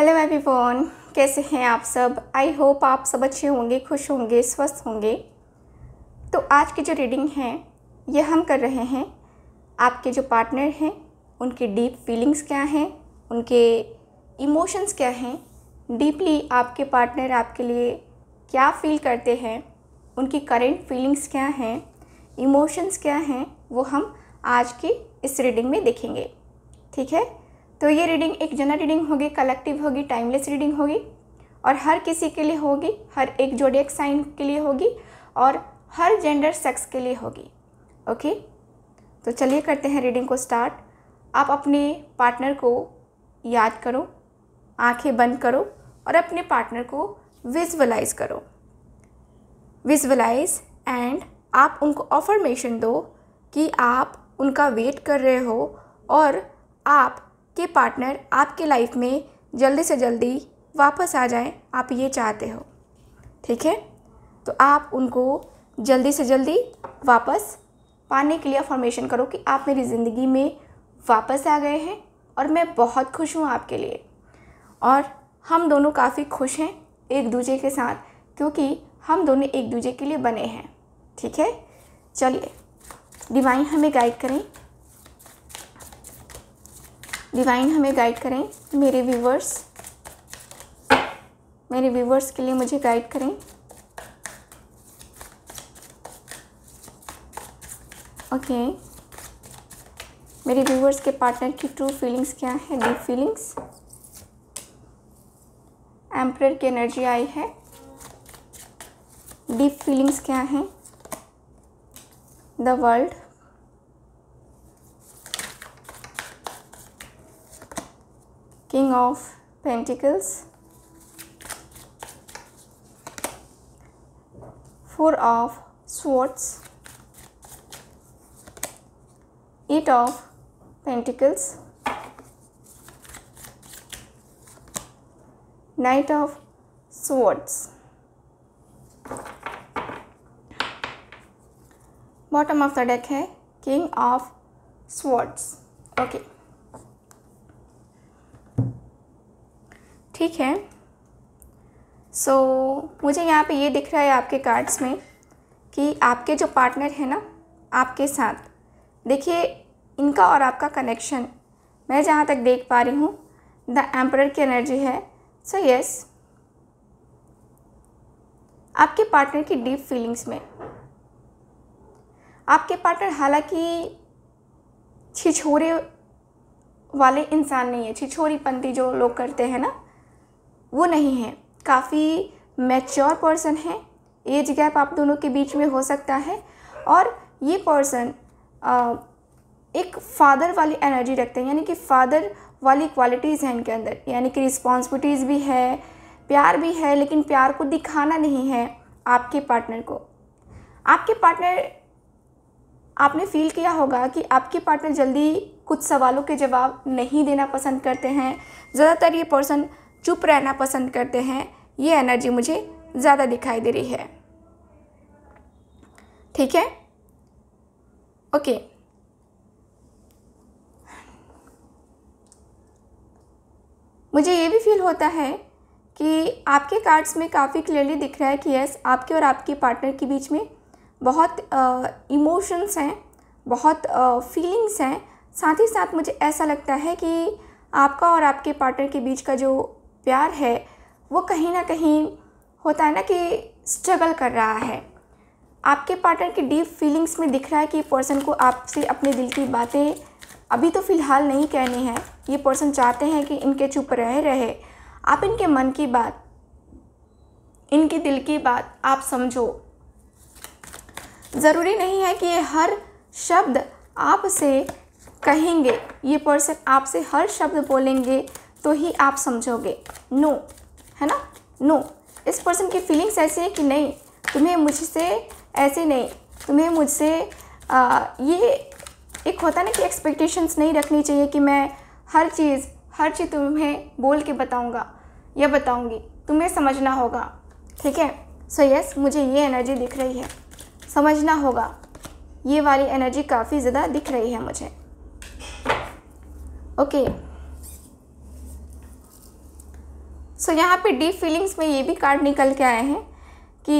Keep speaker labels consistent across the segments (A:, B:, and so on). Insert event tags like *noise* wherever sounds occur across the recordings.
A: Hello everyone कैसे हैं आप सब आई होप आप सब अच्छे होंगे खुश होंगे स्वस्थ होंगे तो आज की जो रीडिंग है ये हम कर रहे हैं आपके जो पार्टनर हैं उनकी डीप फीलिंग्स क्या हैं उनके इमोशंस क्या हैं डीपली आपके पार्टनर आपके लिए क्या फील करते हैं उनकी करेंट फीलिंग्स क्या हैं इमोशंस क्या हैं वो हम आज की इस रीडिंग में देखेंगे ठीक है तो ये रीडिंग एक जनरल रीडिंग होगी कलेक्टिव होगी टाइमलेस रीडिंग होगी और हर किसी के लिए होगी हर एक जोडियक साइन के लिए होगी और हर जेंडर सेक्स के लिए होगी ओके तो चलिए करते हैं रीडिंग को स्टार्ट आप अपने पार्टनर को याद करो आंखें बंद करो और अपने पार्टनर को विजुअलाइज करो विजुअलाइज एंड आप उनको ऑफर्मेशन दो कि आप उनका वेट कर रहे हो और आप कि पार्टनर आपके लाइफ में जल्दी से जल्दी वापस आ जाएं आप ये चाहते हो ठीक है तो आप उनको जल्दी से जल्दी वापस पाने के लिए फॉर्मेशन करो कि आप मेरी ज़िंदगी में वापस आ गए हैं और मैं बहुत खुश हूँ आपके लिए और हम दोनों काफ़ी खुश हैं एक दूसरे के साथ क्योंकि हम दोनों एक दूजे के लिए बने हैं ठीक है चलिए डिवाइन हमें गाइड करें डिवाइन हमें गाइड करें मेरे व्यूवर्स मेरे व्यूवर्स के लिए मुझे गाइड करें ओके मेरे व्यूवर्स के पार्टनर की ट्रू फीलिंग्स क्या है डीप फीलिंग्स एम्पर की एनर्जी आई है डीप फीलिंग्स क्या हैं the world king of pentacles four of swords eight of pentacles knight of swords bottom of the deck है किंग ऑफ swords okay ठीक है सो so, मुझे यहाँ पे ये दिख रहा है आपके कार्ड्स में कि आपके जो पार्टनर है ना आपके साथ देखिए इनका और आपका कनेक्शन मैं जहाँ तक देख पा रही हूँ द एम्पर की एनर्जी है सो so, यस yes, आपके पार्टनर की डीप फीलिंग्स में आपके पार्टनर हालांकि छिछोरे वाले इंसान नहीं है छिछोरी पंथी जो लोग करते हैं ना वो नहीं है काफ़ी मैच्योर पर्सन है एज गैप आप दोनों के बीच में हो सकता है और ये पर्सन एक फादर वाली एनर्जी रखते हैं यानी कि फादर वाली क्वालिटीज़ हैं इनके अंदर यानी कि रिस्पॉन्सिबिलिटीज़ भी है प्यार भी है लेकिन प्यार को दिखाना नहीं है आपके पार्टनर को आपके पार्टनर आपने फील किया होगा कि आपके पार्टनर जल्दी कुछ सवालों के जवाब नहीं देना पसंद करते हैं ज़्यादातर ये पर्सन चुप रहना पसंद करते हैं ये एनर्जी मुझे ज़्यादा दिखाई दे रही है ठीक है ओके मुझे ये भी फील होता है कि आपके कार्ड्स में काफ़ी क्लियरली दिख रहा है कि यस आपके और आपके पार्टनर के बीच में बहुत इमोशंस हैं बहुत फीलिंग्स हैं साथ ही साथ मुझे ऐसा लगता है कि आपका और आपके पार्टनर के बीच का जो प्यार है वो कहीं ना कहीं होता है ना कि स्ट्रगल कर रहा है आपके पार्टनर की डीप फीलिंग्स में दिख रहा है कि पर्सन को आपसे अपने दिल की बातें अभी तो फ़िलहाल नहीं कहनी है ये पर्सन चाहते हैं कि इनके चुप रहे रहे आप इनके मन की बात इनके दिल की बात आप समझो ज़रूरी नहीं है कि ये हर शब्द आपसे कहेंगे ये पर्सन आपसे हर शब्द बोलेंगे तो ही आप समझोगे नो है ना नो इस पर्सन की फीलिंग्स ऐसी हैं कि नहीं तुम्हें मुझसे ऐसे नहीं तुम्हें मुझसे ये एक होता ना कि एक्सपेक्टेशंस नहीं रखनी चाहिए कि मैं हर चीज़ हर चीज़ तुम्हें बोल के बताऊंगा या बताऊंगी तुम्हें समझना होगा ठीक है सो यस मुझे ये एनर्जी दिख रही है समझना होगा ये वाली एनर्जी काफ़ी ज़्यादा दिख रही है मुझे ओके okay. सो so, यहाँ पे डीप फीलिंग्स में ये भी कार्ड निकल के आए हैं कि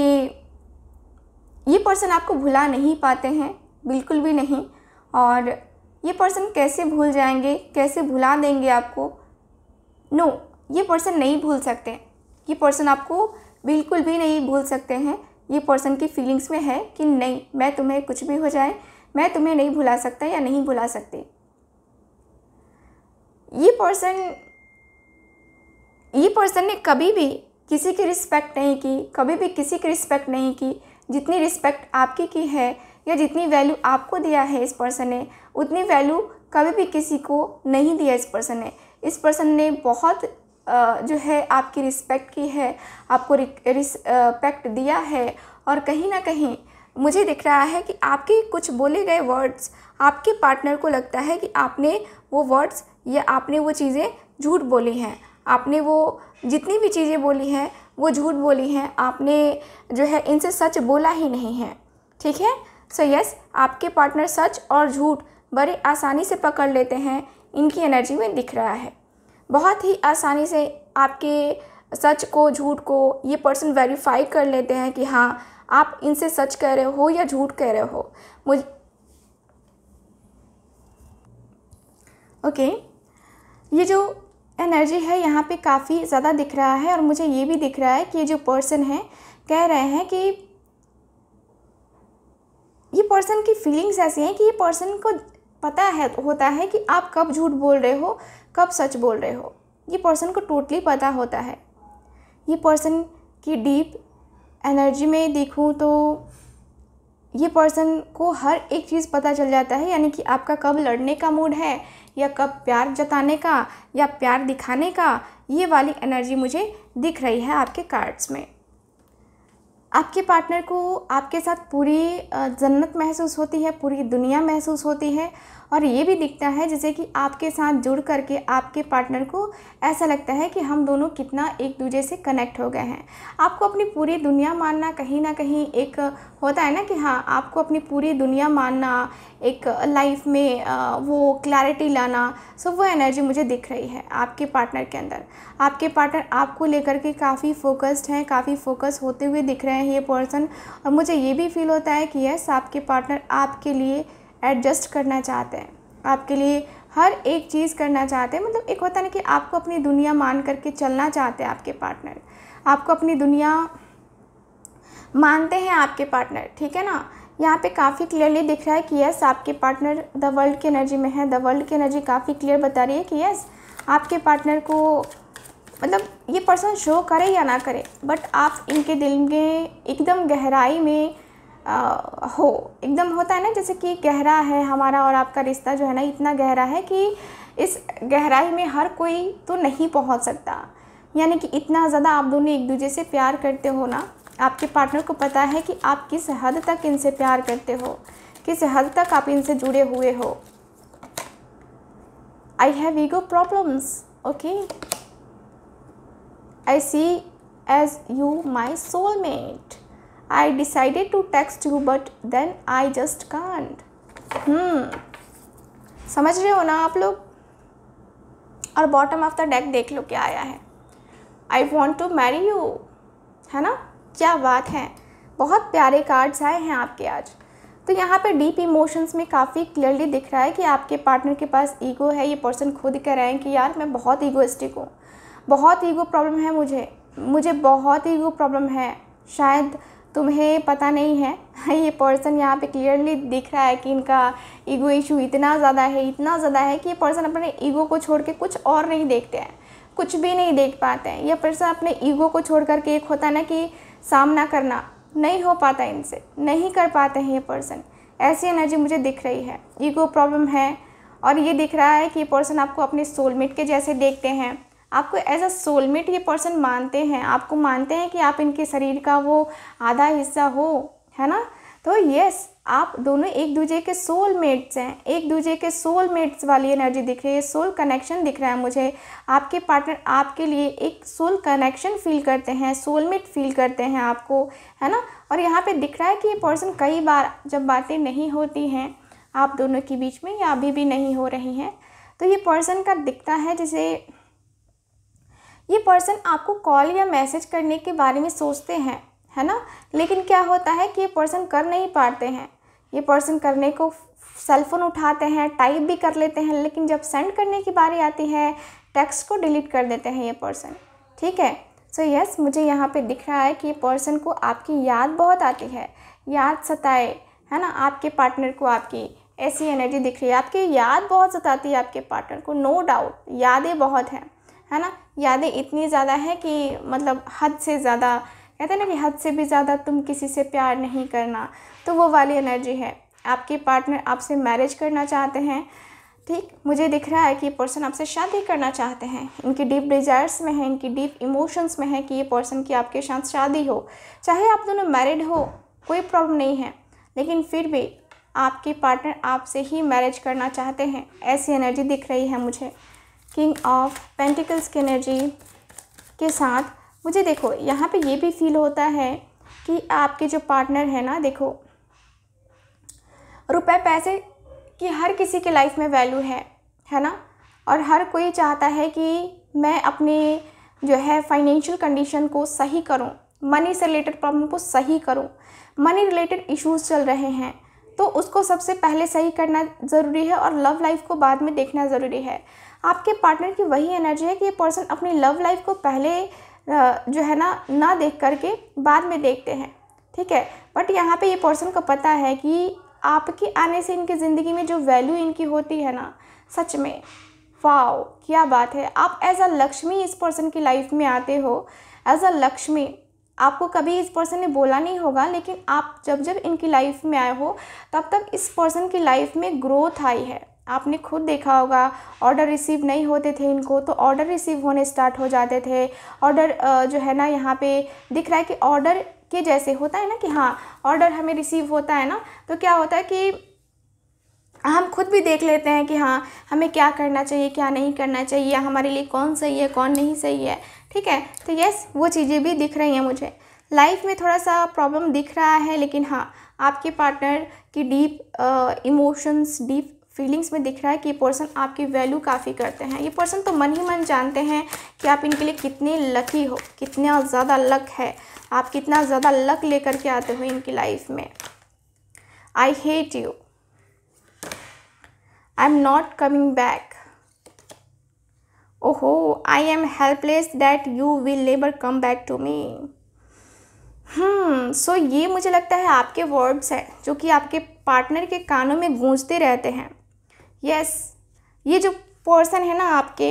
A: ये पर्सन आपको भुला नहीं पाते हैं बिल्कुल भी नहीं और ये पर्सन कैसे भूल जाएंगे कैसे भुला देंगे आपको नो no, ये पर्सन नहीं भूल सकते ये पर्सन आपको बिल्कुल भी नहीं भूल सकते हैं ये पर्सन की फीलिंग्स में है कि नहीं मैं तुम्हें कुछ भी हो जाए मैं तुम्हें नहीं भुला सकता या नहीं भुला सकती ये पर्सन ये पर्सन ने कभी भी किसी की रिस्पेक्ट नहीं की कभी भी किसी की रिस्पेक्ट नहीं की जितनी रिस्पेक्ट आपकी की है या जितनी वैल्यू आपको दिया है इस पर्सन ने उतनी वैल्यू कभी भी किसी को नहीं दिया इस पर्सन ने इस पर्सन ने बहुत जो है आपकी रिस्पेक्ट की है आपको रिस्पेक्ट दिया है और कहीं ना कहीं मुझे दिख रहा है कि आपके कुछ बोले गए वर्ड्स आपके पार्टनर को लगता है कि आपने वो वर्ड्स या आपने वो चीज़ें झूठ बोली हैं आपने वो जितनी भी चीज़ें बोली हैं वो झूठ बोली हैं आपने जो है इनसे सच बोला ही नहीं है ठीक है सो यस आपके पार्टनर सच और झूठ बड़े आसानी से पकड़ लेते हैं इनकी एनर्जी में दिख रहा है बहुत ही आसानी से आपके सच को झूठ को ये पर्सन वेरीफाई कर लेते हैं कि हाँ आप इनसे सच कह रहे हो या झूठ कह रहे हो मुझ ओके okay. ये जो एनर्जी है यहाँ पे काफ़ी ज़्यादा दिख रहा है और मुझे ये भी दिख रहा है कि ये जो पर्सन है कह रहे हैं कि ये पर्सन की फीलिंग्स ऐसी हैं कि ये पर्सन को पता है होता है कि आप कब झूठ बोल रहे हो कब सच बोल रहे हो ये पर्सन को टोटली पता होता है ये पर्सन की डीप एनर्जी में देखूँ तो ये पर्सन को हर एक चीज़ पता चल जाता है यानी कि आपका कब लड़ने का मूड है या कब प्यार जताने का या प्यार दिखाने का ये वाली एनर्जी मुझे दिख रही है आपके कार्ड्स में आपके पार्टनर को आपके साथ पूरी जन्नत महसूस होती है पूरी दुनिया महसूस होती है और ये भी दिखता है जैसे कि आपके साथ जुड़ करके आपके पार्टनर को ऐसा लगता है कि हम दोनों कितना एक दूसरे से कनेक्ट हो गए हैं आपको अपनी पूरी दुनिया मानना कहीं ना कहीं एक होता है ना कि हाँ आपको अपनी पूरी दुनिया मानना एक लाइफ में वो क्लैरिटी लाना सो वो एनर्जी मुझे दिख रही है आपके पार्टनर के अंदर आपके पार्टनर आपको लेकर के काफ़ी फोकस्ड हैं काफ़ी फोकस होते हुए दिख रहे हैं ये पर्सन और मुझे ये भी फील होता है कि यस आपके पार्टनर आपके लिए एडजस्ट करना चाहते हैं आपके लिए हर एक चीज़ करना चाहते हैं मतलब एक होता है ना कि आपको अपनी दुनिया मान करके चलना चाहते हैं आपके पार्टनर आपको अपनी दुनिया मानते हैं आपके पार्टनर ठीक है ना यहाँ पे काफ़ी क्लियरली दिख रहा है कि यस आपके पार्टनर द वर्ल्ड की एनर्जी में है द वर्ल्ड की एनर्जी काफ़ी क्लियर बता रही है कि यस आपके पार्टनर को मतलब ये पर्सन शो करे या ना करे बट आप इनके दिल में एकदम गहराई में आ, हो एकदम होता है ना जैसे कि गहरा है हमारा और आपका रिश्ता जो है ना इतना गहरा है कि इस गहराई में हर कोई तो नहीं पहुंच सकता यानी कि इतना ज़्यादा आप दोनों एक दूसरे से प्यार करते हो ना आपके पार्टनर को पता है कि आप किस हद तक इनसे प्यार करते हो किस हद तक आप इनसे जुड़े हुए हो I have ego problems okay I see as you my soulmate I decided to text you but then I just can't. Hmm. समझ रहे हो ना आप लोग और बॉटम ऑफ द डेक देख लो क्या आया है I want to marry you है ना क्या बात है बहुत प्यारे कार्ड्स आए हैं आपके आज तो यहाँ पे डीप इमोशंस में काफ़ी क्लियरली दिख रहा है कि आपके पार्टनर के पास ईगो है ये पर्सन खुद कह रहे हैं कि यार मैं बहुत ईगोइस्टिक हूँ बहुत ईगो प्रॉब्लम है मुझे मुझे बहुत ईगो प्रॉब्लम है शायद तुम्हें पता नहीं है हाँ, ये पर्सन यहाँ पे क्लियरली दिख रहा है कि इनका ईगो इशू इतना ज़्यादा है इतना ज़्यादा है कि ये पर्सन अपने ईगो को छोड़ के कुछ और नहीं देखते हैं कुछ भी नहीं देख पाते हैं यह पर्सन अपने ईगो को छोड़ कर के एक होता है ना कि सामना करना नहीं हो पाता इनसे नहीं कर पाते हैं ये पर्सन ऐसी एनर्जी मुझे दिख रही है ईगो प्रॉब्लम है और ये दिख रहा है कि ये पर्सन आपको अपने सोलमेट के जैसे देखते हैं आपको एज अ सोलमेट ये पर्सन मानते हैं आपको मानते हैं कि आप इनके शरीर का वो आधा हिस्सा हो है ना तो यस आप दोनों एक दूजे के सोलमेट्स हैं एक दूजे के सोलमेट्स वाली एनर्जी दिख रही है सोल कनेक्शन दिख रहा है मुझे आपके पार्टनर आपके लिए एक सोल कनेक्शन फील करते हैं सोलमेट फील करते हैं आपको है ना और यहाँ पे दिख रहा है कि ये पर्सन कई बार जब बातें नहीं होती हैं आप दोनों के बीच में या अभी भी नहीं हो रही हैं तो ये पर्सन का दिखता है जैसे ये पर्सन आपको कॉल या मैसेज करने के बारे में सोचते हैं है ना लेकिन क्या होता है कि ये पर्सन कर नहीं पाते हैं ये पर्सन करने को सेलफोन उठाते हैं टाइप भी कर लेते हैं लेकिन जब सेंड करने की बारी आती है टेक्स्ट को डिलीट कर देते हैं ये पर्सन ठीक है सो so यस yes, मुझे यहाँ पे दिख रहा है कि ये पर्सन को आपकी याद बहुत आती है याद सताए है ना आपके पार्टनर को आपकी ऐसी एनर्जी दिख रही है आपकी याद बहुत सताती है आपके पार्टनर को नो no डाउट यादें बहुत हैं है ना यादें इतनी ज़्यादा है कि मतलब हद से ज़्यादा कहते हैं ना कि हद से भी ज़्यादा तुम किसी से प्यार नहीं करना तो वो वाली एनर्जी है आपके पार्टनर आपसे मैरिज करना चाहते हैं ठीक मुझे दिख रहा है कि ये पर्सन आपसे शादी करना चाहते हैं इनकी डीप डिज़ायर्स में है इनकी डीप इमोशंस में है कि ये पर्सन की आपके साथ शादी हो चाहे आप दोनों मैरिड हो कोई प्रॉब्लम नहीं है लेकिन फिर भी आपके पार्टनर आपसे ही मैरिज करना चाहते हैं ऐसी एनर्जी दिख रही है मुझे किंग ऑफ पेंटिकल्स की एनर्जी के साथ मुझे देखो यहाँ पे ये भी फील होता है कि आपके जो पार्टनर है ना देखो रुपए पैसे की हर किसी के लाइफ में वैल्यू है है ना और हर कोई चाहता है कि मैं अपने जो है फाइनेंशियल कंडीशन को सही करूँ मनी से रिलेटेड प्रॉब्लम को सही करूँ मनी रिलेटेड इश्यूज चल रहे हैं तो उसको सबसे पहले सही करना ज़रूरी है और लव लाइफ को बाद में देखना ज़रूरी है आपके पार्टनर की वही एनर्जी है कि ये पर्सन अपनी लव लाइफ को पहले जो है ना ना देख करके बाद में देखते हैं ठीक है बट यहाँ पे ये पर्सन को पता है कि आपके आने से इनकी ज़िंदगी में जो वैल्यू इनकी होती है ना सच में वाओ क्या बात है आप एज अ लक्ष्मी इस पर्सन की लाइफ में आते हो एज अ लक्ष्मी आपको कभी इस पर्सन ने बोला नहीं होगा लेकिन आप जब जब इनकी लाइफ में आए हो तब तक इस पर्सन की लाइफ में ग्रोथ आई है आपने खुद देखा होगा ऑर्डर रिसीव नहीं होते थे इनको तो ऑर्डर रिसीव होने स्टार्ट हो जाते थे ऑर्डर जो है ना यहाँ पे दिख रहा है कि ऑर्डर के जैसे होता है ना कि हाँ ऑर्डर हमें रिसीव होता है ना तो क्या होता है कि हम खुद भी देख लेते हैं कि हाँ हमें क्या करना चाहिए क्या नहीं करना चाहिए हमारे लिए कौन सही है कौन नहीं सही है ठीक है तो यस वो चीज़ें भी दिख रही हैं मुझे लाइफ में थोड़ा सा प्रॉब्लम दिख रहा है लेकिन हाँ आपके पार्टनर की डीप इमोशंस डीप फीलिंग्स में दिख रहा है कि ये पर्सन आपकी वैल्यू काफ़ी करते हैं ये पर्सन तो मन ही मन जानते हैं कि आप इनके लिए कितने लकी हो कितना ज़्यादा लक है आप कितना ज़्यादा लक लेकर के आते हो इनकी लाइफ में I hate you I am not coming back ओहो I am helpless that you will never come back to me hmm so ये मुझे लगता है आपके वर्ड्स हैं जो कि आपके पार्टनर के कानों में गूंजते रहते हैं यस yes, ये जो पर्सन है ना आपके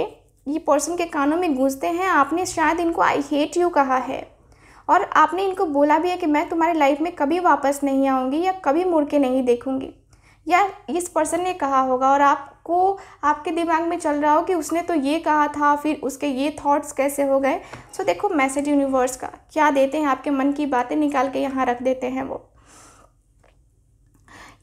A: ये पर्सन के कानों में गूंजते हैं आपने शायद इनको आई हेट यू कहा है और आपने इनको बोला भी है कि मैं तुम्हारी लाइफ में कभी वापस नहीं आऊँगी या कभी मुड़ के नहीं देखूँगी या इस पर्सन ने कहा होगा और आप आपको आपके दिमाग में चल रहा हो कि उसने तो ये कहा था फिर उसके ये थॉट्स कैसे हो गए सो so, देखो मैसेज यूनिवर्स का क्या देते हैं आपके मन की बातें निकाल के यहाँ रख देते हैं वो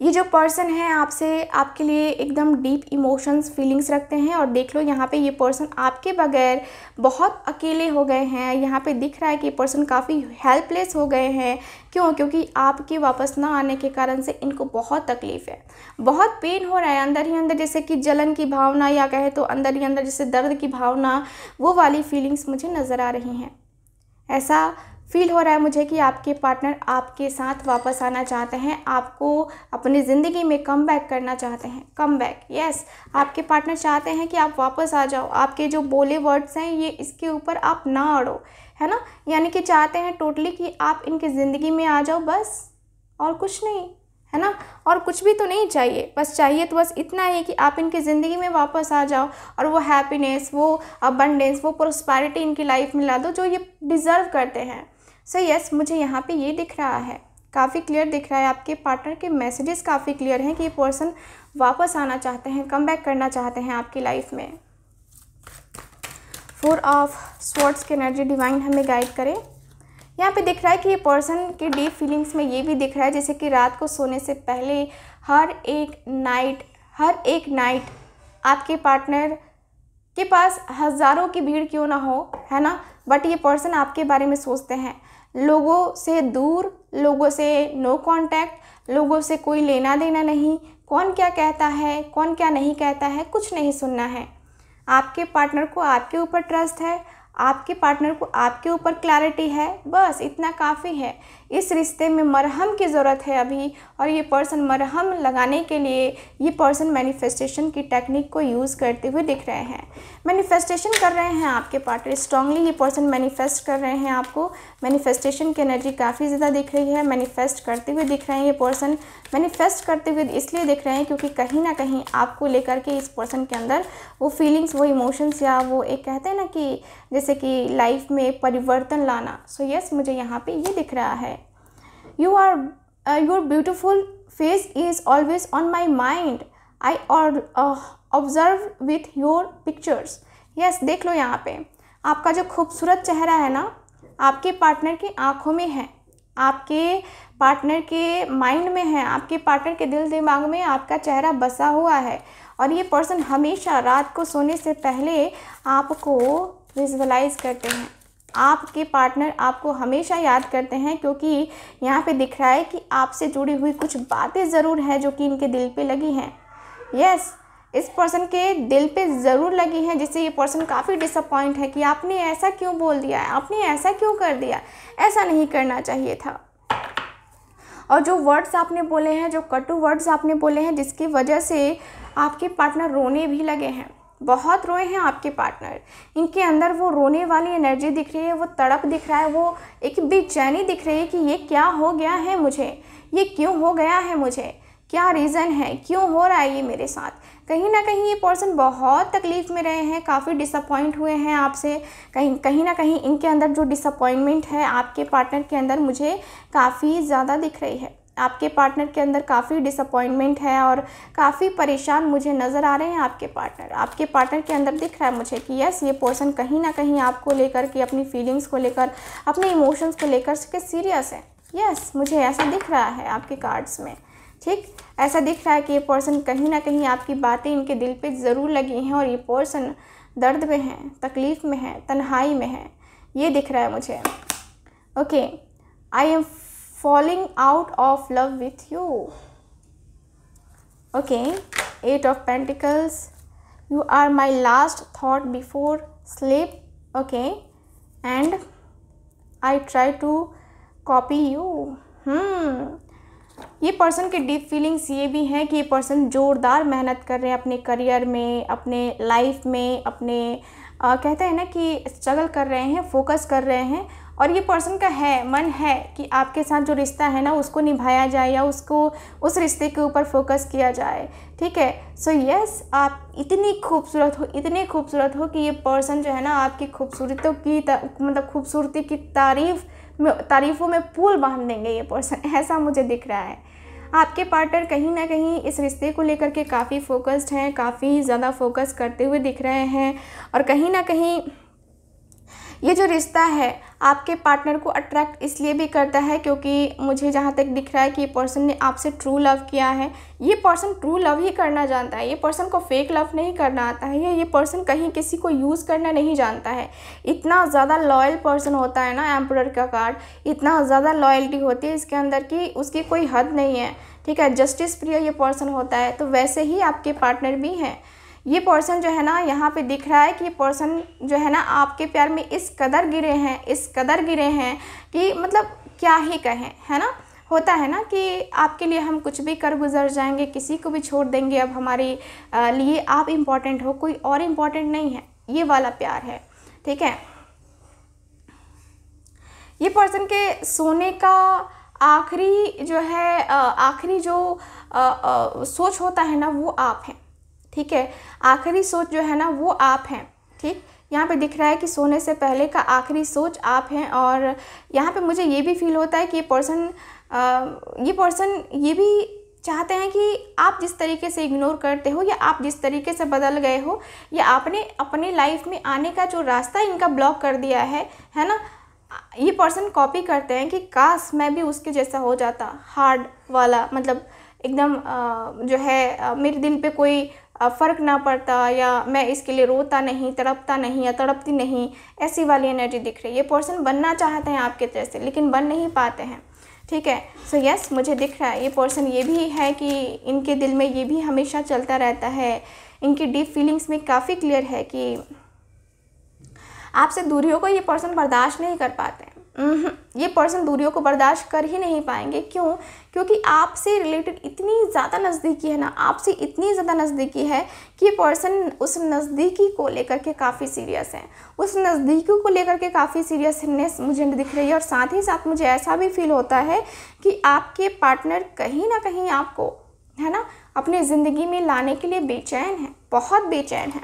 A: ये जो पर्सन है आपसे आपके लिए एकदम डीप इमोशंस फीलिंग्स रखते हैं और देख लो यहाँ पे ये पर्सन आपके बगैर बहुत अकेले हो गए हैं यहाँ पे दिख रहा है कि ये पर्सन काफ़ी हेल्पलेस हो गए हैं क्यों क्योंकि आपके वापस ना आने के कारण से इनको बहुत तकलीफ़ है बहुत पेन हो रहा है अंदर ही अंदर जैसे कि जलन की भावना या कहे तो अंदर ही अंदर जैसे दर्द की भावना वो वाली फीलिंग्स मुझे नज़र आ रही हैं ऐसा फील हो रहा है मुझे कि आपके पार्टनर आपके साथ वापस आना चाहते हैं आपको अपनी ज़िंदगी में कम बैक करना चाहते हैं कम बैक यस आपके पार्टनर चाहते हैं कि आप वापस आ जाओ आपके जो बोले वर्ड्स हैं ये इसके ऊपर आप ना अड़ो है ना यानी कि चाहते हैं टोटली कि आप इनकी ज़िंदगी में आ जाओ बस और कुछ नहीं है ना और कुछ भी तो नहीं चाहिए बस चाहिए तो बस इतना ही कि आप इनकी ज़िंदगी में वापस आ जाओ और वो हैप्पीनेस वो अबंडेंस वो प्रोस्पैरिटी इनकी लाइफ में ला दो जो ये डिज़र्व करते हैं सो यस मुझे यहाँ पे ये दिख रहा है काफ़ी क्लियर दिख रहा है आपके पार्टनर के मैसेजेस काफ़ी क्लियर हैं कि ये पर्सन वापस आना चाहते हैं कम बैक करना चाहते हैं आपकी लाइफ में फोर ऑफ स्वर्ड्स की एनर्जी डिवाइन हमें गाइड करें यहाँ पे दिख रहा है कि ये पर्सन के डीप फीलिंग्स में ये भी दिख रहा है जैसे कि रात को सोने से पहले हर एक नाइट हर एक नाइट आपके पार्टनर के पास हज़ारों की भीड़ क्यों ना हो है ना बट ये पर्सन आपके बारे में सोचते हैं लोगों से दूर लोगों से नो कांटेक्ट लोगों से कोई लेना देना नहीं कौन क्या कहता है कौन क्या नहीं कहता है कुछ नहीं सुनना है आपके पार्टनर को आपके ऊपर ट्रस्ट है आपके पार्टनर को आपके ऊपर क्लैरिटी है बस इतना काफ़ी है इस रिश्ते में मरहम की ज़रूरत है अभी और ये पर्सन मरहम लगाने के लिए ये पर्सन मैनिफेस्टेशन की टेक्निक को यूज़ करते हुए दिख रहे हैं मैनिफेस्टेशन कर रहे हैं आपके पार्टनर स्ट्रांगली ये पर्सन मैनिफेस्ट कर रहे हैं आपको मैनिफेस्टेशन की एनर्जी काफ़ी ज़्यादा दिख रही है मैनिफेस्ट करते हुए दिख रहे हैं ये पर्सन मैनिफेस्ट करते हुए इसलिए दिख रहे हैं क्योंकि कहीं ना कहीं आपको लेकर के इस पर्सन के अंदर वो फीलिंग्स वो इमोशंस या वो एक कहते हैं ना कि जैसे कि लाइफ में परिवर्तन लाना सो so यस yes, मुझे यहाँ पे ये दिख रहा है you are your beautiful face is always on my mind I और observe with your pictures yes देख लो यहाँ पे आपका जो खूबसूरत चेहरा है ना आपके पार्टनर की आँखों में है आपके पार्टनर के माइंड में है आपके पार्टनर के दिल दिमाग में आपका चेहरा बसा हुआ है और ये पर्सन हमेशा रात को सोने से पहले आपको विजुअलाइज करते हैं आपके पार्टनर आपको हमेशा याद करते हैं क्योंकि यहाँ पे दिख रहा है कि आपसे जुड़ी हुई कुछ बातें ज़रूर हैं जो कि इनके दिल पे लगी हैं यस इस पर्सन के दिल पे ज़रूर लगी हैं जिससे ये पर्सन काफ़ी डिसअपॉइंट है कि आपने ऐसा क्यों बोल दिया है आपने ऐसा क्यों कर दिया ऐसा नहीं करना चाहिए था और जो वर्ड्स आपने बोले हैं जो कटु वर्ड्स आपने बोले हैं जिसकी वजह से आपके पार्टनर रोने भी लगे हैं बहुत रोए हैं आपके पार्टनर इनके अंदर वो रोने वाली एनर्जी दिख रही है वो तड़प दिख रहा है वो एक बेचैनी दिख रही है कि ये क्या हो गया है मुझे ये क्यों हो गया है मुझे क्या रीज़न है क्यों हो रहा है ये मेरे साथ कहीं ना कहीं ये पर्सन बहुत तकलीफ़ में रहे हैं काफ़ी डिसअपॉइंट हुए हैं आपसे कहीं कहीं ना कहीं इनके अंदर जो डिसअपॉइंटमेंट है आपके पार्टनर के अंदर मुझे काफ़ी ज़्यादा दिख रही है आपके पार्टनर के अंदर काफ़ी डिसअपॉइंटमेंट है और काफ़ी परेशान मुझे नज़र आ रहे हैं आपके पार्टनर आपके पार्टनर के अंदर दिख रहा है मुझे कि यस ये पर्सन कहीं ना कहीं आपको लेकर के अपनी फीलिंग्स को लेकर अपने इमोशंस को लेकर के सीरियस है यस मुझे ऐसा दिख रहा है आपके कार्ड्स में ठीक ऐसा दिख रहा है कि ये पर्सन कहीं ना कहीं आपकी बातें इनके दिल पर ज़रूर लगी हैं और ये पर्सन दर्द में है तकलीफ़ में है तन्हाई में है ये दिख रहा है मुझे okay I am falling out of love with you okay eight of pentacles you are my last thought before sleep okay and i try to copy you hmm ये पर्सन के डीप फीलिंग्स ये भी हैं कि ये पर्सन ज़ोरदार मेहनत कर रहे हैं अपने करियर में अपने लाइफ में अपने आ, कहते हैं ना कि स्ट्रगल कर रहे हैं फोकस कर रहे हैं और ये पर्सन का है मन है कि आपके साथ जो रिश्ता है ना उसको निभाया जाए या उसको उस रिश्ते के ऊपर फोकस किया जाए ठीक है सो so यस yes, आप इतनी खूबसूरत हो इतनी खूबसूरत हो कि ये पर्सन जो है ना आपकी खूबसूरतों की मतलब खूबसूरती की तारीफ़ में तारीफ़ों में पुल बांध देंगे ये पर्सन *laughs* ऐसा मुझे दिख रहा है आपके पार्टनर कहीं ना कहीं इस रिश्ते को लेकर के काफ़ी फोकस्ड हैं काफ़ी ज़्यादा फोकस करते हुए दिख रहे हैं और कहीं ना कहीं ये जो रिश्ता है आपके पार्टनर को अट्रैक्ट इसलिए भी करता है क्योंकि मुझे जहाँ तक दिख रहा है कि ये पर्सन ने आपसे ट्रू लव किया है ये पर्सन ट्रू लव ही करना जानता है ये पर्सन को फेक लव नहीं करना आता है या ये पर्सन कहीं किसी को यूज़ करना नहीं जानता है इतना ज़्यादा लॉयल पर्सन होता है ना एम्प्रॉयर का कार्ड इतना ज़्यादा लॉयल्टी होती है इसके अंदर कि उसकी कोई हद नहीं है ठीक है जस्टिस प्रिय ये पर्सन होता है तो वैसे ही आपके पार्टनर भी हैं ये पर्सन जो है ना यहाँ पे दिख रहा है कि ये पर्सन जो है ना आपके प्यार में इस कदर गिरे हैं इस कदर गिरे हैं कि मतलब क्या ही कहें है ना होता है ना कि आपके लिए हम कुछ भी कर गुजर जाएंगे किसी को भी छोड़ देंगे अब हमारे लिए आप इम्पॉर्टेंट हो कोई और इम्पॉर्टेंट नहीं है ये वाला प्यार है ठीक है ये पर्सन के सोने का आखिरी जो है आखिरी जो आ, आ, सोच होता है ना वो आप हैं ठीक है आखिरी सोच जो है ना वो आप हैं ठीक यहाँ पे दिख रहा है कि सोने से पहले का आखिरी सोच आप हैं और यहाँ पे मुझे ये भी फील होता है कि ये पर्सन ये पर्सन ये भी चाहते हैं कि आप जिस तरीके से इग्नोर करते हो या आप जिस तरीके से बदल गए हो या आपने अपने लाइफ में आने का जो रास्ता इनका ब्लॉक कर दिया है है ना ये पर्सन कॉपी करते हैं कि काश मैं भी उसके जैसा हो जाता हार्ड वाला मतलब एकदम जो है मेरे दिल पे कोई फ़र्क ना पड़ता या मैं इसके लिए रोता नहीं तड़पता नहीं या तड़पती नहीं ऐसी वाली एनर्जी दिख रही है ये पर्सन बनना चाहते हैं आपके तरह से लेकिन बन नहीं पाते हैं ठीक है सो so, यस yes, मुझे दिख रहा है ये पर्सन ये भी है कि इनके दिल में ये भी हमेशा चलता रहता है इनकी डीप फीलिंग्स में काफ़ी क्लियर है कि आपसे दूरियों को ये पर्सन बर्दाश्त नहीं कर पाते हम्म, ये पर्सन दूरियों को बर्दाश्त कर ही नहीं पाएंगे क्यों क्योंकि आपसे रिलेटेड इतनी ज़्यादा नज़दीकी है ना आपसे इतनी ज़्यादा नज़दीकी है कि ये पर्सन उस नज़दीकी को लेकर के काफ़ी सीरियस है उस नज़दीकी को लेकर के काफ़ी सीरियसनेस मुझे दिख रही है और साथ ही साथ मुझे ऐसा भी फील होता है कि आपके पार्टनर कहीं ना कहीं आपको है ना अपनी ज़िंदगी में लाने के लिए बेचैन है बहुत बेचैन है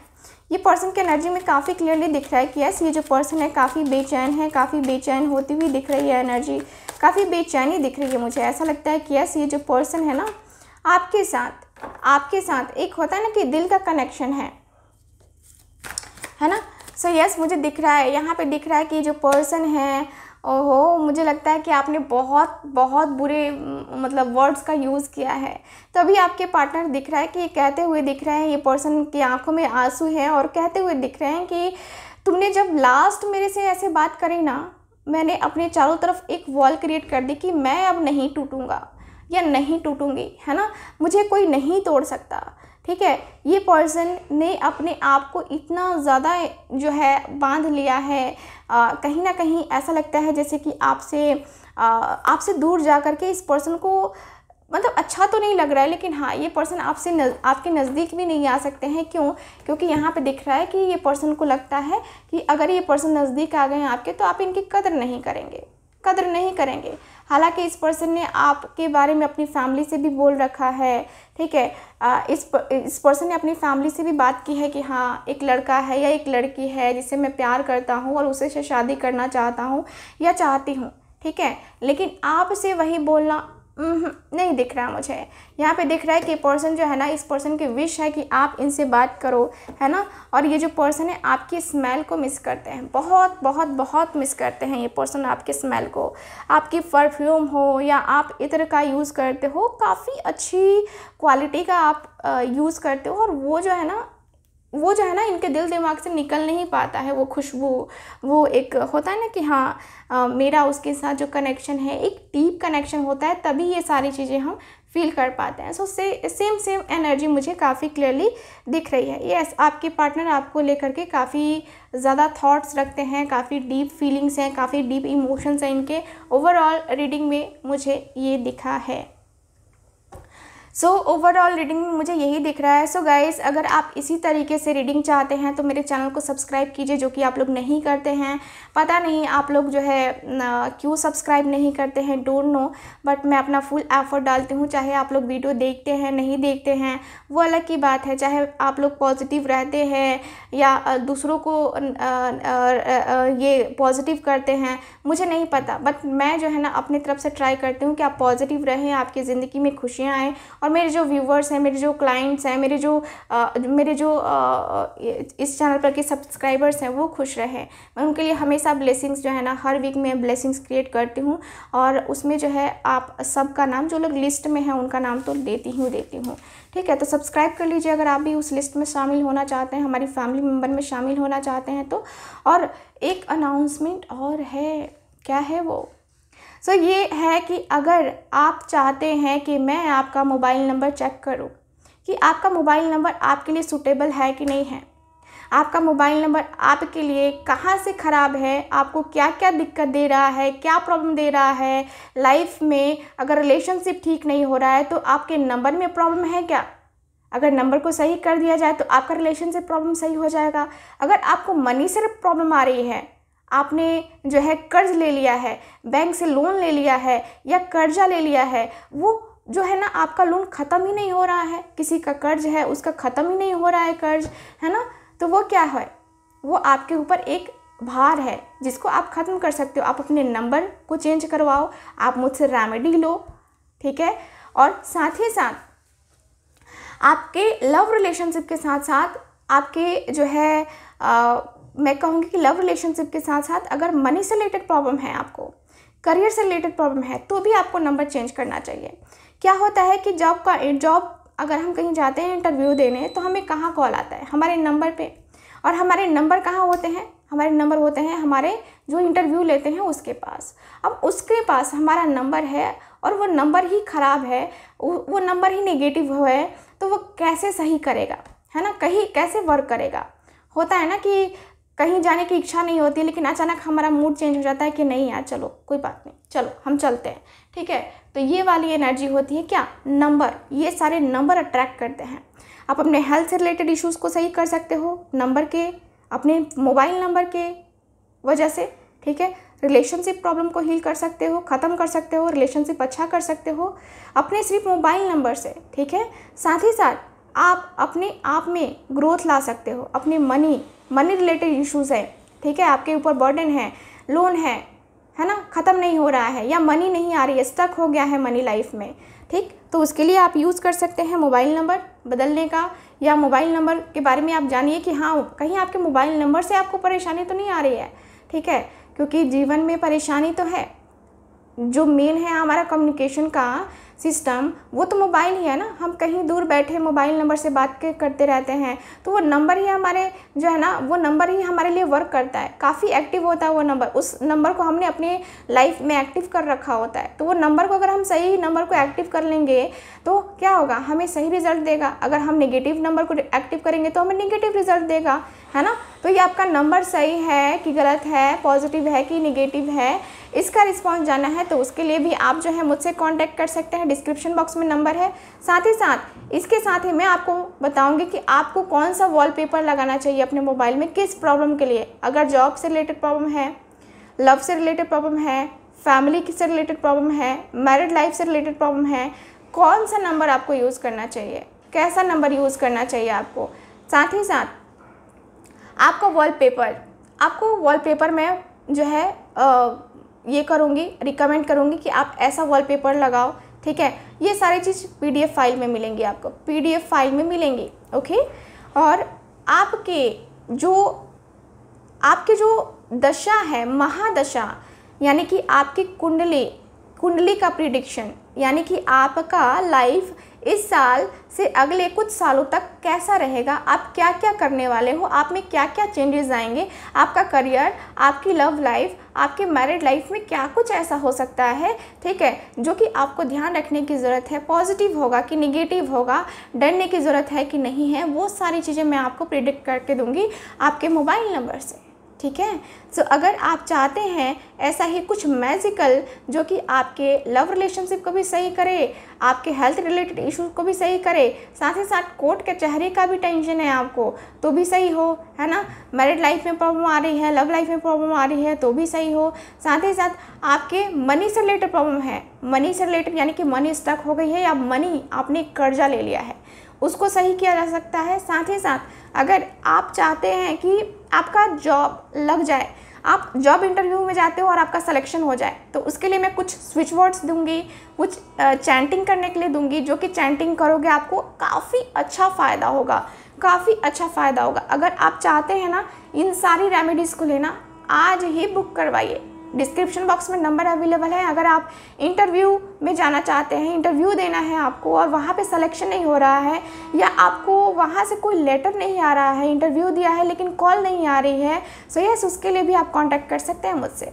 A: ये पर्सन की एनर्जी में काफ़ी क्लियरली दिख रहा है कि यस ये जो पर्सन है काफ़ी बेचैन है काफ़ी बेचैन होती हुई दिख रही है एनर्जी काफ़ी बेचैनी दिख रही है मुझे ऐसा लगता है कि यस ये जो पर्सन है ना आपके साथ आपके साथ एक होता है ना कि दिल का कनेक्शन है है ना सो so, यस yes, मुझे दिख रहा है यहाँ पे दिख रहा है कि जो पर्सन है ओहो मुझे लगता है कि आपने बहुत बहुत बुरे मतलब वर्ड्स का यूज़ किया है तभी आपके पार्टनर दिख रहा है कि कहते हुए दिख रहे हैं ये पर्सन की आंखों में आंसू हैं और कहते हुए दिख रहे हैं कि तुमने जब लास्ट मेरे से ऐसे बात करी ना मैंने अपने चारों तरफ एक वॉल क्रिएट कर दी कि मैं अब नहीं टूटूँगा या नहीं टूटूँगी है ना मुझे कोई नहीं तोड़ सकता ठीक है ये पर्सन ने अपने आप को इतना ज़्यादा जो है बांध लिया है आ, कहीं ना कहीं ऐसा लगता है जैसे कि आपसे आपसे दूर जा कर के इस पर्सन को मतलब अच्छा तो नहीं लग रहा है लेकिन हाँ ये पर्सन आपसे नज, आपके नज़दीक भी नहीं आ सकते हैं क्यों क्योंकि यहाँ पे दिख रहा है कि ये पर्सन को लगता है कि अगर ये पर्सन नज़दीक आ गए हैं आपके तो आप इनकी कदर नहीं करेंगे कदर नहीं करेंगे हालांकि इस पर्सन ने आपके बारे में अपनी फैमिली से भी बोल रखा है ठीक है इस इस पर्सन ने अपनी फैमिली से भी बात की है कि हाँ एक लड़का है या एक लड़की है जिसे मैं प्यार करता हूँ और उसे से शादी करना चाहता हूँ या चाहती हूँ ठीक है लेकिन आपसे वही बोलना हम्म, नहीं दिख रहा मुझे यहाँ पे दिख रहा है कि पर्सन जो है ना इस पर्सन की विश है कि आप इनसे बात करो है ना और ये जो पर्सन है आपकी स्मेल को मिस करते हैं बहुत बहुत बहुत मिस करते हैं ये पर्सन आपके स्मेल को आपकी परफ्यूम हो या आप इतर का यूज़ करते हो काफ़ी अच्छी क्वालिटी का आप यूज़ करते हो और वो जो है ना वो जो है ना इनके दिल दिमाग से निकल नहीं पाता है वो खुशबू वो एक होता है ना कि हाँ आ, मेरा उसके साथ जो कनेक्शन है एक डीप कनेक्शन होता है तभी ये सारी चीज़ें हम फील कर पाते हैं सो से सेम सेम एनर्जी मुझे काफ़ी क्लियरली दिख रही है यस आपके पार्टनर आपको लेकर के काफ़ी ज़्यादा थॉट्स रखते हैं काफ़ी डीप फीलिंग्स हैं काफ़ी डीप इमोशंस हैं इनके ओवरऑल रीडिंग में मुझे ये दिखा है सो ओवरऑल रीडिंग में मुझे यही दिख रहा है सो so गाइस अगर आप इसी तरीके से रीडिंग चाहते हैं तो मेरे चैनल को सब्सक्राइब कीजिए जो कि आप लोग नहीं करते हैं पता नहीं आप लोग जो है क्यों सब्सक्राइब नहीं करते हैं डोंट नो बट मैं अपना फुल एफर्ट डालती हूँ चाहे आप लोग वीडियो देखते हैं नहीं देखते हैं वो अलग की बात है चाहे आप लोग पॉजिटिव रहते हैं या दूसरों को ये पॉजिटिव करते हैं मुझे नहीं पता बट मैं जो है ना अपनी तरफ से ट्राई करती हूँ कि आप पॉजिटिव रहें आपकी ज़िंदगी में खुशियाँ आएँ और मेरे जो व्यूवर्स हैं मेरे जो क्लाइंट्स हैं मेरे जो आ, मेरे जो आ, इस चैनल पर के सब्सक्राइबर्स हैं वो खुश रहे मैं उनके लिए हमेशा ब्लेसिंग्स जो है ना हर वीक में ब्लेसिंग्स क्रिएट करती हूँ और उसमें जो है आप सबका नाम जो लोग लिस्ट में हैं उनका नाम तो देती हूँ देती हूँ ठीक है तो सब्सक्राइब कर लीजिए अगर आप भी उस लिस्ट में शामिल होना चाहते हैं हमारी फैमिली मेम्बर में शामिल होना चाहते हैं तो और एक अनाउंसमेंट और है क्या है वो सो so, ये है कि अगर आप चाहते हैं कि मैं आपका मोबाइल नंबर चेक करूँ कि आपका मोबाइल नंबर आपके लिए सूटेबल है कि नहीं है आपका मोबाइल नंबर आपके लिए कहाँ से ख़राब है आपको क्या क्या दिक्कत दे रहा है क्या प्रॉब्लम दे रहा है लाइफ में अगर रिलेशनशिप ठीक नहीं हो रहा है तो आपके नंबर में प्रॉब्लम है क्या अगर नंबर को सही कर दिया जाए तो आपका रिलेशनशिप प्रॉब्लम सही हो जाएगा अगर आपको मनी से प्रॉब्लम आ रही है आपने जो है कर्ज ले लिया है बैंक से लोन ले लिया है या कर्जा ले लिया है वो जो है ना आपका लोन ख़त्म ही नहीं हो रहा है किसी का कर्ज है उसका ख़त्म ही नहीं हो रहा है कर्ज है ना तो वो क्या है वो आपके ऊपर एक भार है जिसको आप ख़त्म कर सकते हो आप अपने नंबर को चेंज करवाओ आप मुझसे रेमेडी लो ठीक है और साथ ही साथ आपके लव रिलेशनशिप के साथ साथ आपके जो है आ, मैं कहूँगी कि लव रिलेशनशिप के साथ साथ अगर मनी से रिलेटेड प्रॉब्लम है आपको करियर से रिलेटेड प्रॉब्लम है तो भी आपको नंबर चेंज करना चाहिए क्या होता है कि जॉब का जॉब अगर हम कहीं जाते हैं इंटरव्यू देने तो हमें कहाँ कॉल आता है हमारे नंबर पे और हमारे नंबर कहाँ होते हैं हमारे नंबर होते हैं हमारे जो इंटरव्यू लेते हैं उसके पास अब उसके पास हमारा नंबर है और वो नंबर ही ख़राब है वो नंबर ही नेगेटिव है तो वो कैसे सही करेगा है ना कहीं कैसे वर्क करेगा होता है ना कि कहीं जाने की इच्छा नहीं होती लेकिन अचानक हमारा मूड चेंज हो जाता है कि नहीं यार चलो कोई बात नहीं चलो हम चलते हैं ठीक है तो ये वाली एनर्जी होती है क्या नंबर ये सारे नंबर अट्रैक्ट करते हैं आप अपने हेल्थ से रिलेटेड इश्यूज़ को सही कर सकते हो नंबर के अपने मोबाइल नंबर के वजह से ठीक है रिलेशनशिप प्रॉब्लम को हील कर सकते हो ख़त्म कर सकते हो रिलेशनशिप अच्छा कर सकते हो अपने सिर्फ मोबाइल नंबर से ठीक है साथ ही साथ आप अपने आप में ग्रोथ ला सकते हो अपने मनी मनी रिलेटेड इश्यूज़ है ठीक है आपके ऊपर बर्डन है लोन है है ना ख़त्म नहीं हो रहा है या मनी नहीं आ रही है स्टक हो गया है मनी लाइफ में ठीक तो उसके लिए आप यूज़ कर सकते हैं मोबाइल नंबर बदलने का या मोबाइल नंबर के बारे में आप जानिए कि हाँ कहीं आपके मोबाइल नंबर से आपको परेशानी तो नहीं आ रही है ठीक है क्योंकि जीवन में परेशानी तो है जो मेन है हमारा कम्युनिकेशन का सिस्टम वो तो मोबाइल ही है ना हम कहीं दूर बैठे मोबाइल नंबर से बात करते रहते हैं तो वो नंबर ही हमारे जो है ना वो नंबर ही हमारे लिए वर्क करता है काफ़ी एक्टिव होता है वो नंबर उस नंबर को हमने अपने लाइफ में एक्टिव कर रखा होता है तो वो नंबर को अगर हम सही नंबर को एक्टिव कर लेंगे तो क्या होगा हमें सही रिजल्ट देगा अगर हम नेगेटिव नंबर को एक्टिव करेंगे तो हमें निगेटिव रिजल्ट देगा है ना तो ये आपका नंबर सही है कि गलत है पॉजिटिव है कि निगेटिव है इसका रिस्पॉन्स जाना है तो उसके लिए भी आप जो है मुझसे कॉन्टैक्ट कर सकते हैं डिस्क्रिप्शन बॉक्स में नंबर है साथ ही साथ इसके साथ ही मैं आपको बताऊँगी कि आपको कौन सा वॉलपेपर लगाना चाहिए अपने मोबाइल में किस प्रॉब्लम के लिए अगर जॉब से रिलेटेड प्रॉब्लम है लव से रिलेटेड प्रॉब्लम है फैमिली से रिलेटेड प्रॉब्लम है मैरिड लाइफ से रिलेटेड प्रॉब्लम है कौन सा नंबर आपको यूज़ करना चाहिए कैसा नंबर यूज़ करना चाहिए आपको साथ ही साथ आपका वॉलपेपर आपको वॉलपेपर में जो है आ, ये करूँगी रिकमेंड करूँगी कि आप ऐसा वॉलपेपर लगाओ ठीक है ये सारी चीज़ पीडीएफ फाइल में मिलेंगी आपको पीडीएफ फाइल में मिलेंगी ओके और आपके जो आपके जो दशा है महादशा यानी कि आपकी कुंडली कुंडली का प्रिडिक्शन यानी कि आपका लाइफ इस साल से अगले कुछ सालों तक कैसा रहेगा आप क्या क्या करने वाले हो आप में क्या क्या चेंजेस आएंगे आपका करियर आपकी लव लाइफ आपके मैरिड लाइफ में क्या कुछ ऐसा हो सकता है ठीक है जो कि आपको ध्यान रखने की ज़रूरत है पॉजिटिव होगा कि निगेटिव होगा डरने की ज़रूरत है कि नहीं है वो सारी चीज़ें मैं आपको प्रिडिक्ट करके दूँगी आपके मोबाइल नंबर से ठीक है सो so, अगर आप चाहते हैं ऐसा ही कुछ मैजिकल जो कि आपके लव रिलेशनशिप को भी सही करे आपके हेल्थ रिलेटेड इशू को भी सही करे साथ ही साथ कोर्ट के चेहरे का भी टेंशन है आपको तो भी सही हो है ना मैरिड लाइफ में प्रॉब्लम आ रही है लव लाइफ में प्रॉब्लम आ रही है तो भी सही हो साथ ही साथ आपके मनी से रिलेटेड प्रॉब्लम है मनी से रिलेटेड यानी कि मनी स्टक हो गई है या मनी आपने कर्जा ले लिया है उसको सही किया जा सकता है साथ ही साथ अगर आप चाहते हैं कि आपका जॉब लग जाए आप जॉब इंटरव्यू में जाते हो और आपका सिलेक्शन हो जाए तो उसके लिए मैं कुछ स्विच वर्ड्स दूंगी कुछ चैंटिंग करने के लिए दूंगी जो कि चैंटिंग करोगे आपको काफ़ी अच्छा फ़ायदा होगा काफ़ी अच्छा फ़ायदा होगा अगर आप चाहते हैं ना इन सारी रेमेडीज़ को लेना आज ही बुक करवाइए डिस्क्रिप्शन बॉक्स में नंबर अवेलेबल है अगर आप इंटरव्यू में जाना चाहते हैं इंटरव्यू देना है आपको और वहाँ पे सिलेक्शन नहीं हो रहा है या आपको वहाँ से कोई लेटर नहीं आ रहा है इंटरव्यू दिया है लेकिन कॉल नहीं आ रही है सो so यस उसके लिए भी आप कॉन्टैक्ट कर सकते हैं मुझसे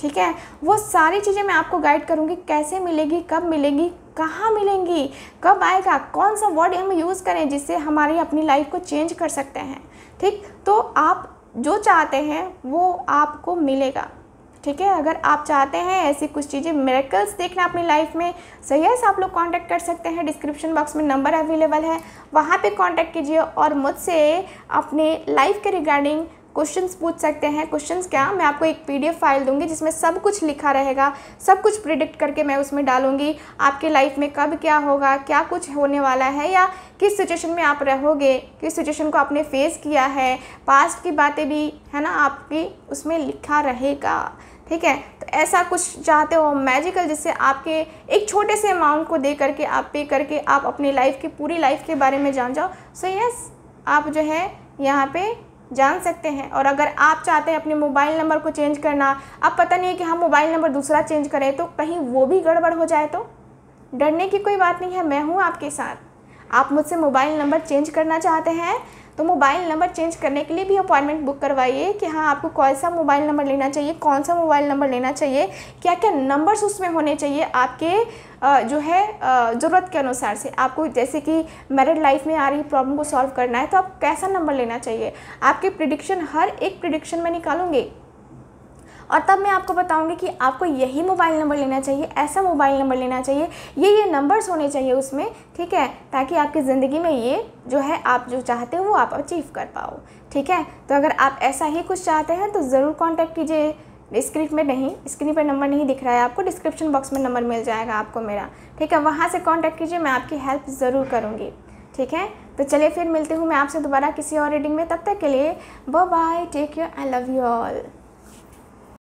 A: ठीक है वो सारी चीज़ें मैं आपको गाइड करूँगी कैसे मिलेगी कब मिलेगी कहाँ मिलेंगी कब आएगा कौन सा वर्ड हम यूज़ करें जिससे हमारी अपनी लाइफ को चेंज कर सकते हैं ठीक तो आप जो चाहते हैं वो आपको मिलेगा ठीक है अगर आप चाहते हैं ऐसी कुछ चीज़ें मेरेकल्स देखना अपनी लाइफ में सही है आप लोग कांटेक्ट कर सकते हैं डिस्क्रिप्शन बॉक्स में नंबर अवेलेबल है वहाँ पे कांटेक्ट कीजिए और मुझसे अपने लाइफ के रिगार्डिंग क्वेश्चंस पूछ सकते हैं क्वेश्चंस क्या मैं आपको एक पीडीएफ फाइल दूंगी जिसमें सब कुछ लिखा रहेगा सब कुछ प्रिडिक्ट करके मैं उसमें डालूंगी आपके लाइफ में कब क्या होगा क्या कुछ होने वाला है या किस सिचुएशन में आप रहोगे किस सिचुएशन को आपने फेस किया है पास्ट की बातें भी है ना आपकी उसमें लिखा रहेगा ठीक है तो ऐसा कुछ चाहते हो मैजिकल जिससे आपके एक छोटे से अमाउंट को दे करके आप पे करके आप अपनी लाइफ की पूरी लाइफ के बारे में जान जाओ सो so, यस yes, आप जो है यहाँ पे जान सकते हैं और अगर आप चाहते हैं अपने मोबाइल नंबर को चेंज करना अब पता नहीं है कि हम मोबाइल नंबर दूसरा चेंज करें तो कहीं वो भी गड़बड़ हो जाए तो डरने की कोई बात नहीं है मैं हूँ आपके साथ आप मुझसे मोबाइल नंबर चेंज करना चाहते हैं तो मोबाइल नंबर चेंज करने के लिए भी अपॉइंटमेंट बुक करवाइए कि हाँ आपको कौन सा मोबाइल नंबर लेना चाहिए कौन सा मोबाइल नंबर लेना चाहिए क्या क्या नंबर्स उसमें होने चाहिए आपके जो है ज़रूरत के अनुसार से आपको जैसे कि मैरिड लाइफ में आ रही प्रॉब्लम को सॉल्व करना है तो आप कैसा नंबर लेना चाहिए आपके प्रिडिक्शन हर एक प्रिडिक्शन में निकालूंगी और तब मैं आपको बताऊँगी कि आपको यही मोबाइल नंबर लेना चाहिए ऐसा मोबाइल नंबर लेना चाहिए ये ये नंबर्स होने चाहिए उसमें ठीक है ताकि आपकी ज़िंदगी में ये जो है आप जो चाहते हो वो आप अचीव कर पाओ ठीक है तो अगर आप ऐसा ही कुछ चाहते हैं तो ज़रूर कॉन्टैक्ट कीजिए स्क्रीन में नहीं स्क्रीन पर नंबर नहीं दिख रहा है आपको डिस्क्रिप्शन बॉक्स में नंबर मिल जाएगा आपको मेरा ठीक है वहाँ से कॉन्टैक्ट कीजिए मैं आपकी हेल्प ज़रूर करूँगी ठीक है तो चलिए फिर मिलती हूँ मैं आपसे दोबारा किसी और रीडिंग में तब तक के लिए bye bye take care I love you all